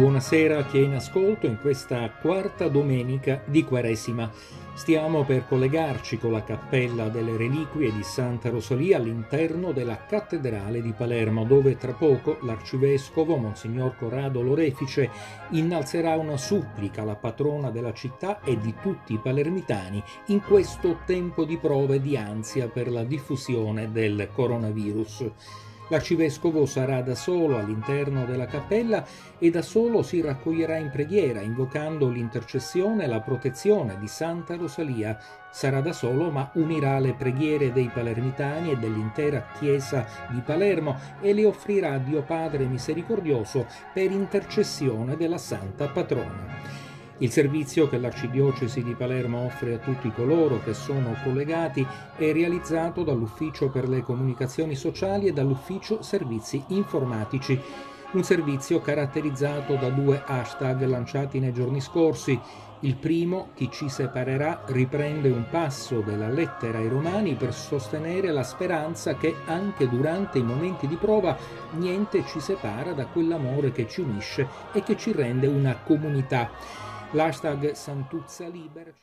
Buonasera a chi è in ascolto in questa quarta domenica di Quaresima. Stiamo per collegarci con la Cappella delle Reliquie di Santa Rosalia all'interno della Cattedrale di Palermo, dove tra poco l'arcivescovo Monsignor Corrado Lorefice innalzerà una supplica alla patrona della città e di tutti i palermitani in questo tempo di prove e di ansia per la diffusione del coronavirus. L'arcivescovo sarà da solo all'interno della cappella e da solo si raccoglierà in preghiera, invocando l'intercessione e la protezione di Santa Rosalia. Sarà da solo, ma unirà le preghiere dei palermitani e dell'intera Chiesa di Palermo e le offrirà a Dio Padre misericordioso per intercessione della Santa Patrona. Il servizio che l'Arcidiocesi di Palermo offre a tutti coloro che sono collegati è realizzato dall'Ufficio per le comunicazioni sociali e dall'Ufficio Servizi informatici un servizio caratterizzato da due hashtag lanciati nei giorni scorsi. Il primo, chi ci separerà, riprende un passo della lettera ai Romani per sostenere la speranza che anche durante i momenti di prova niente ci separa da quell'amore che ci unisce e che ci rende una comunità l'hashtag Santuzza Libera.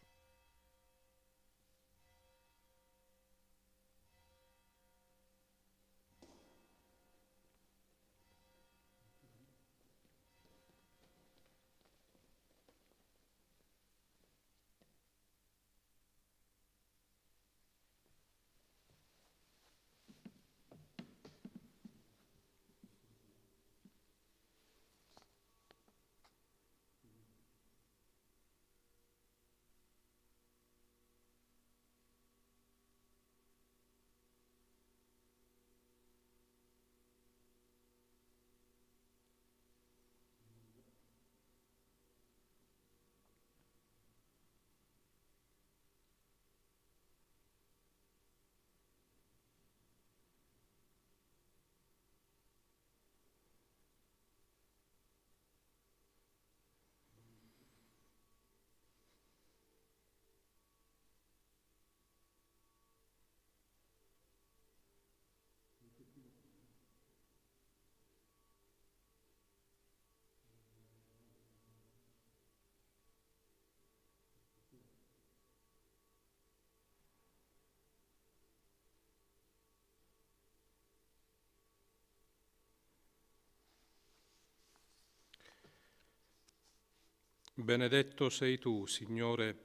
Benedetto sei tu, Signore,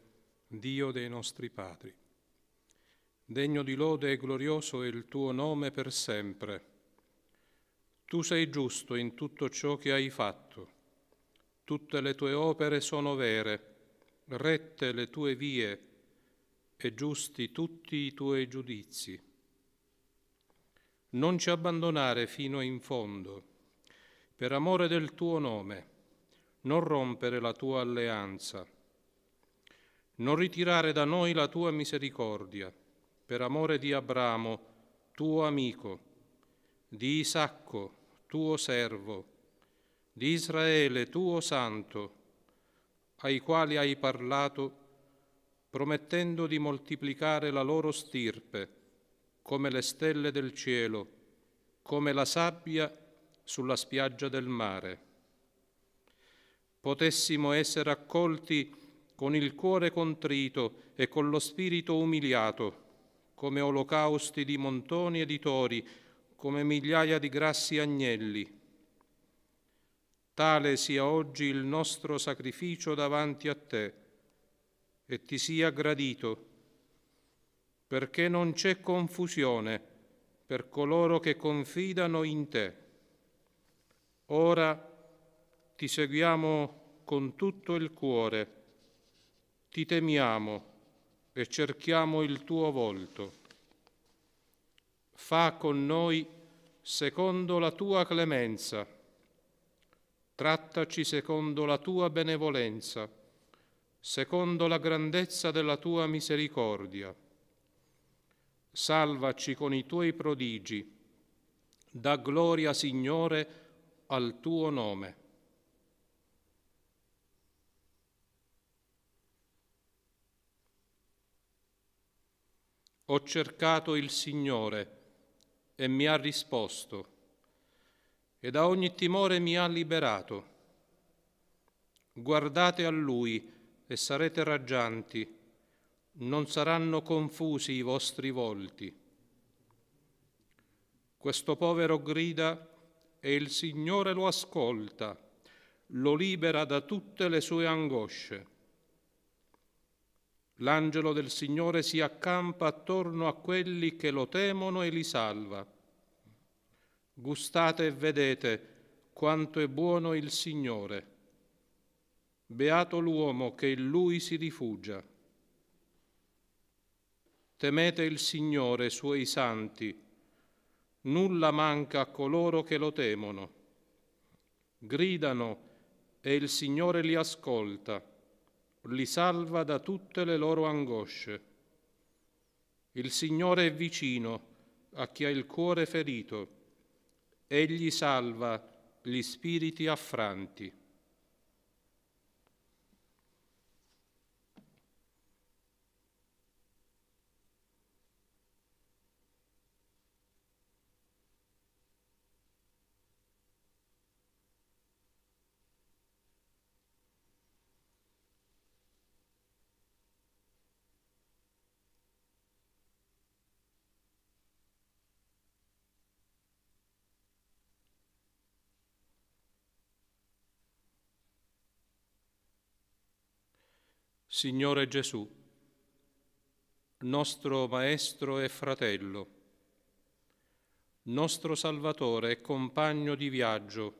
Dio dei nostri padri. Degno di lode e glorioso è il tuo nome per sempre. Tu sei giusto in tutto ciò che hai fatto. Tutte le tue opere sono vere, rette le tue vie e giusti tutti i tuoi giudizi. Non ci abbandonare fino in fondo, per amore del tuo nome non rompere la tua alleanza. Non ritirare da noi la tua misericordia, per amore di Abramo, tuo amico, di Isacco, tuo servo, di Israele, tuo santo, ai quali hai parlato, promettendo di moltiplicare la loro stirpe, come le stelle del cielo, come la sabbia sulla spiaggia del mare potessimo essere accolti con il cuore contrito e con lo spirito umiliato, come olocausti di montoni e di tori, come migliaia di grassi agnelli. Tale sia oggi il nostro sacrificio davanti a te, e ti sia gradito, perché non c'è confusione per coloro che confidano in te. Ora ti seguiamo con tutto il cuore, ti temiamo e cerchiamo il tuo volto. Fa con noi secondo la tua clemenza, trattaci secondo la tua benevolenza, secondo la grandezza della tua misericordia. Salvaci con i tuoi prodigi, da gloria Signore al tuo nome. ho cercato il Signore e mi ha risposto e da ogni timore mi ha liberato. Guardate a Lui e sarete raggianti, non saranno confusi i vostri volti. Questo povero grida e il Signore lo ascolta, lo libera da tutte le sue angosce. L'angelo del Signore si accampa attorno a quelli che lo temono e li salva. Gustate e vedete quanto è buono il Signore. Beato l'uomo che in lui si rifugia. Temete il Signore, suoi santi. Nulla manca a coloro che lo temono. Gridano e il Signore li ascolta li salva da tutte le loro angosce. Il Signore è vicino a chi ha il cuore ferito, egli salva gli spiriti affranti. Signore Gesù, nostro Maestro e fratello, nostro Salvatore e compagno di viaggio,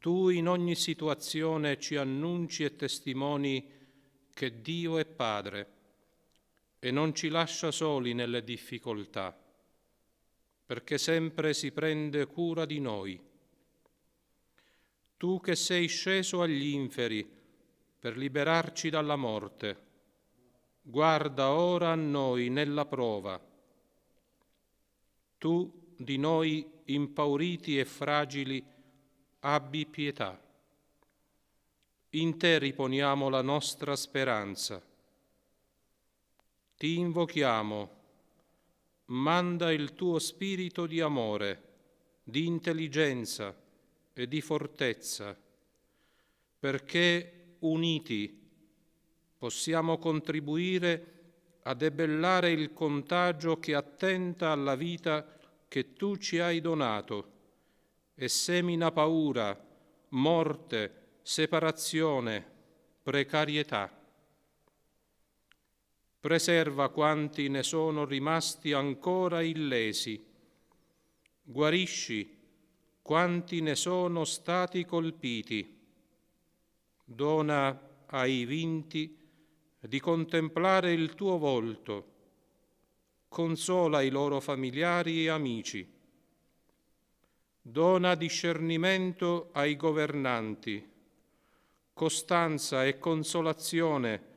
tu in ogni situazione ci annunci e testimoni che Dio è Padre e non ci lascia soli nelle difficoltà, perché sempre si prende cura di noi. Tu che sei sceso agli inferi, per liberarci dalla morte. Guarda ora a noi nella prova. Tu di noi impauriti e fragili abbi pietà. In te riponiamo la nostra speranza. Ti invochiamo, manda il tuo spirito di amore, di intelligenza e di fortezza, perché uniti possiamo contribuire a debellare il contagio che attenta alla vita che tu ci hai donato e semina paura, morte, separazione, precarietà. Preserva quanti ne sono rimasti ancora illesi, guarisci quanti ne sono stati colpiti dona ai vinti di contemplare il tuo volto, consola i loro familiari e amici, dona discernimento ai governanti, costanza e consolazione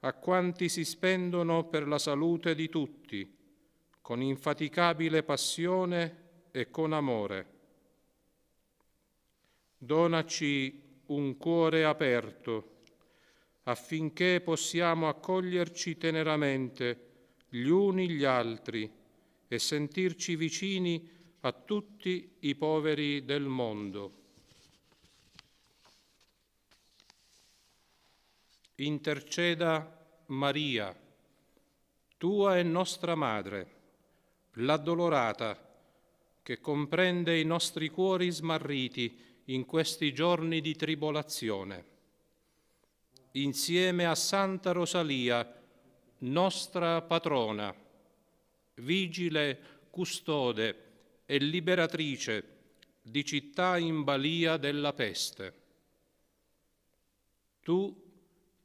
a quanti si spendono per la salute di tutti, con infaticabile passione e con amore. Donaci un cuore aperto, affinché possiamo accoglierci teneramente gli uni gli altri e sentirci vicini a tutti i poveri del mondo. Interceda Maria, tua e nostra Madre, l'addolorata, che comprende i nostri cuori smarriti in questi giorni di tribolazione. Insieme a Santa Rosalia, nostra patrona, vigile, custode e liberatrice di città in balia della peste. Tu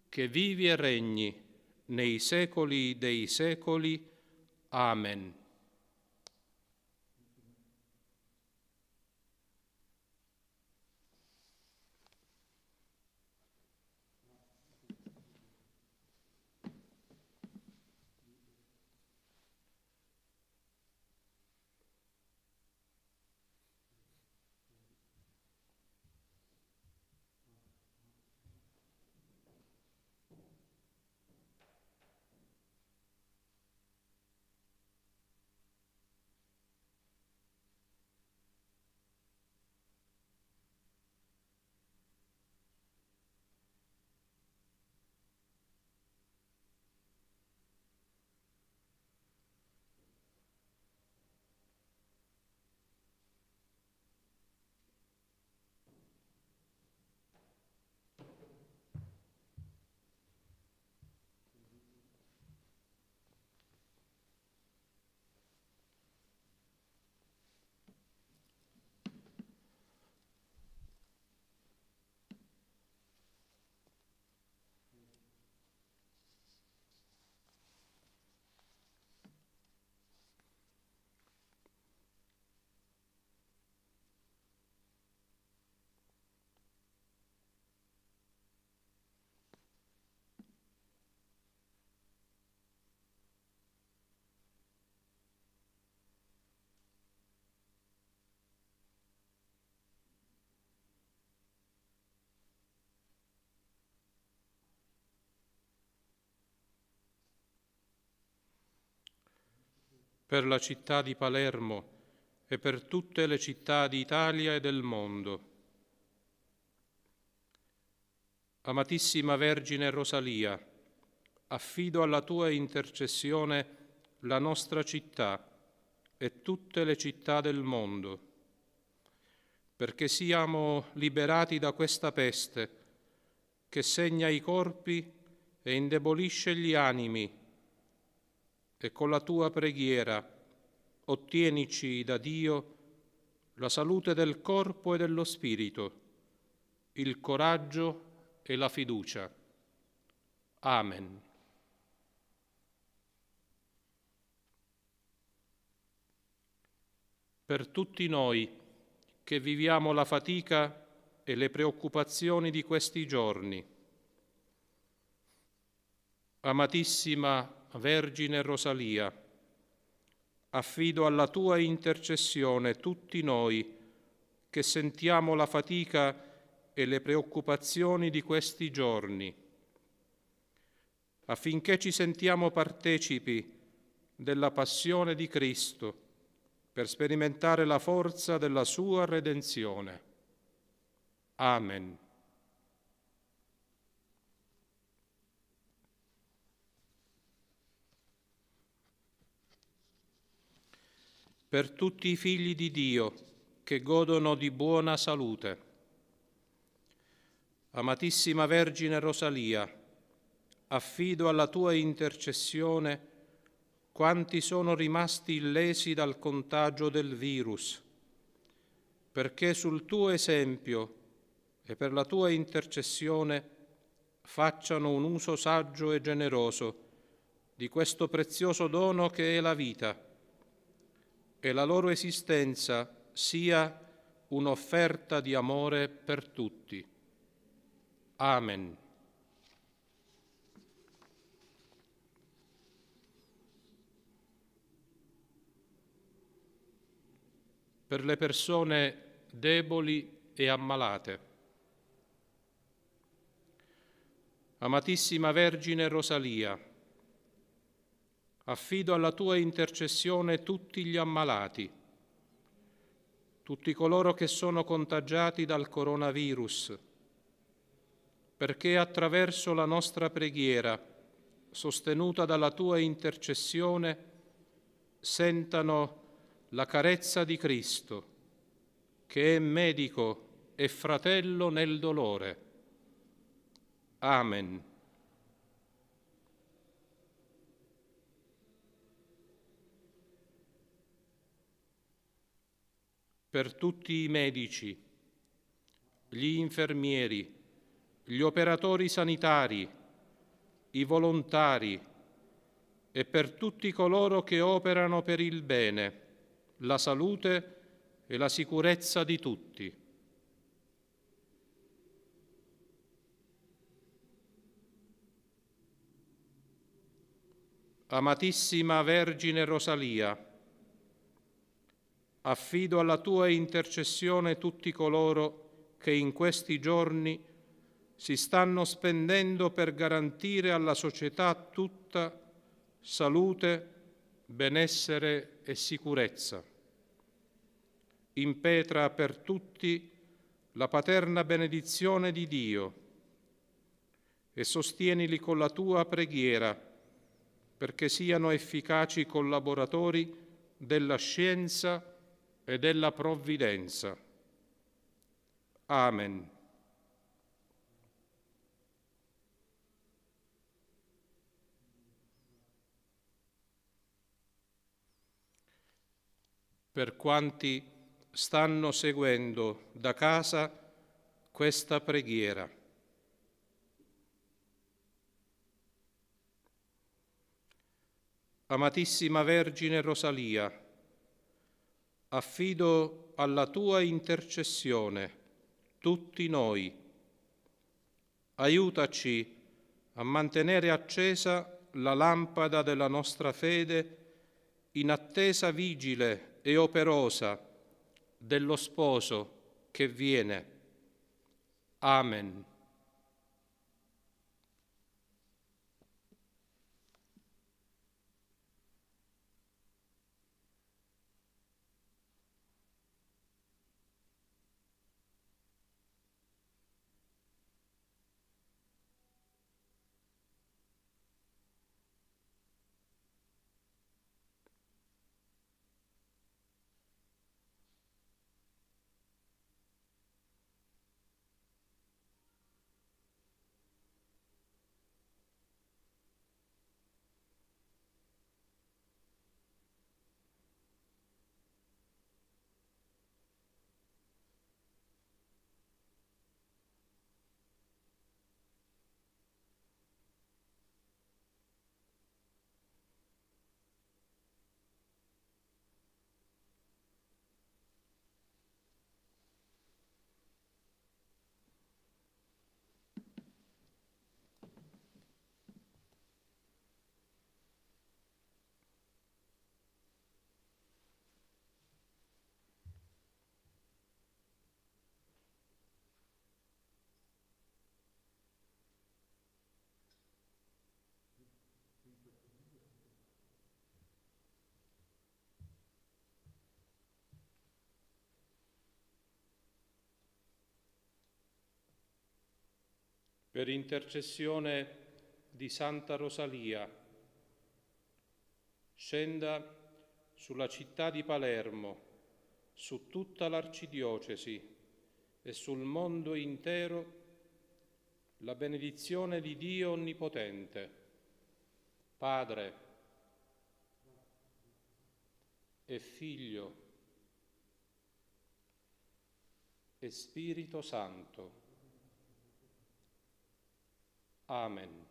che vivi e regni nei secoli dei secoli. Amen. per la città di Palermo e per tutte le città d'Italia e del mondo. Amatissima Vergine Rosalia, affido alla tua intercessione la nostra città e tutte le città del mondo, perché siamo liberati da questa peste che segna i corpi e indebolisce gli animi e con la tua preghiera ottienici da Dio la salute del corpo e dello spirito, il coraggio e la fiducia. Amen. Per tutti noi che viviamo la fatica e le preoccupazioni di questi giorni, amatissima Vergine Rosalia, affido alla tua intercessione tutti noi che sentiamo la fatica e le preoccupazioni di questi giorni, affinché ci sentiamo partecipi della passione di Cristo per sperimentare la forza della sua redenzione. Amen. per tutti i figli di Dio che godono di buona salute. Amatissima Vergine Rosalia, affido alla tua intercessione quanti sono rimasti illesi dal contagio del virus, perché sul tuo esempio e per la tua intercessione facciano un uso saggio e generoso di questo prezioso dono che è la vita e la loro esistenza sia un'offerta di amore per tutti. Amen. Per le persone deboli e ammalate. Amatissima Vergine Rosalia, affido alla tua intercessione tutti gli ammalati, tutti coloro che sono contagiati dal coronavirus, perché attraverso la nostra preghiera, sostenuta dalla tua intercessione, sentano la carezza di Cristo, che è medico e fratello nel dolore. Amen. per tutti i medici, gli infermieri, gli operatori sanitari, i volontari e per tutti coloro che operano per il bene, la salute e la sicurezza di tutti. Amatissima Vergine Rosalia, affido alla tua intercessione tutti coloro che in questi giorni si stanno spendendo per garantire alla società tutta salute, benessere e sicurezza. Impetra per tutti la paterna benedizione di Dio e sostienili con la tua preghiera perché siano efficaci collaboratori della scienza e della scienza e della provvidenza. Amen. Per quanti stanno seguendo da casa questa preghiera. Amatissima Vergine Rosalia, affido alla tua intercessione tutti noi. Aiutaci a mantenere accesa la lampada della nostra fede in attesa vigile e operosa dello sposo che viene. Amen. per intercessione di Santa Rosalia, scenda sulla città di Palermo, su tutta l'arcidiocesi e sul mondo intero la benedizione di Dio Onnipotente, Padre e Figlio e Spirito Santo. Amen.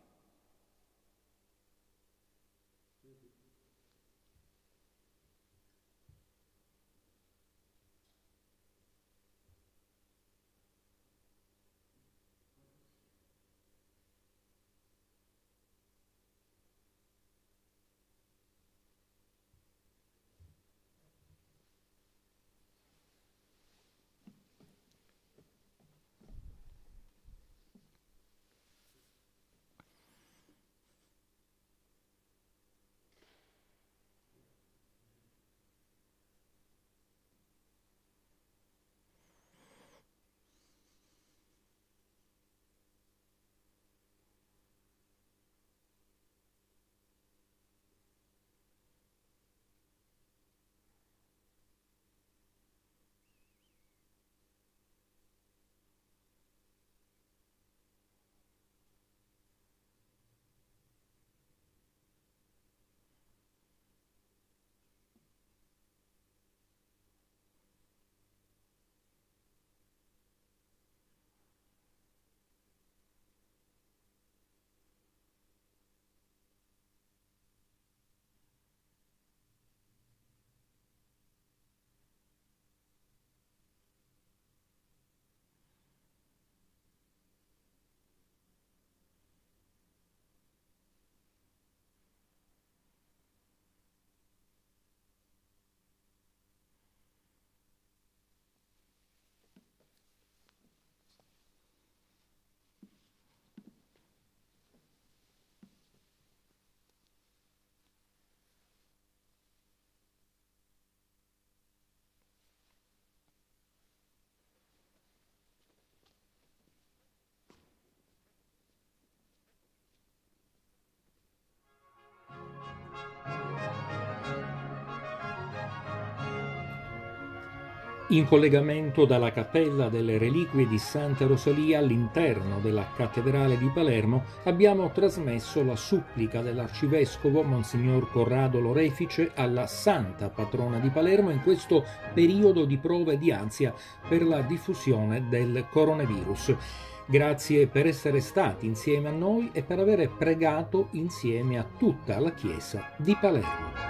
in collegamento dalla Cappella delle Reliquie di Santa Rosalia all'interno della Cattedrale di Palermo, abbiamo trasmesso la supplica dell'arcivescovo Monsignor Corrado Lorefice alla Santa Patrona di Palermo in questo periodo di prove e di ansia per la diffusione del coronavirus. Grazie per essere stati insieme a noi e per aver pregato insieme a tutta la Chiesa di Palermo.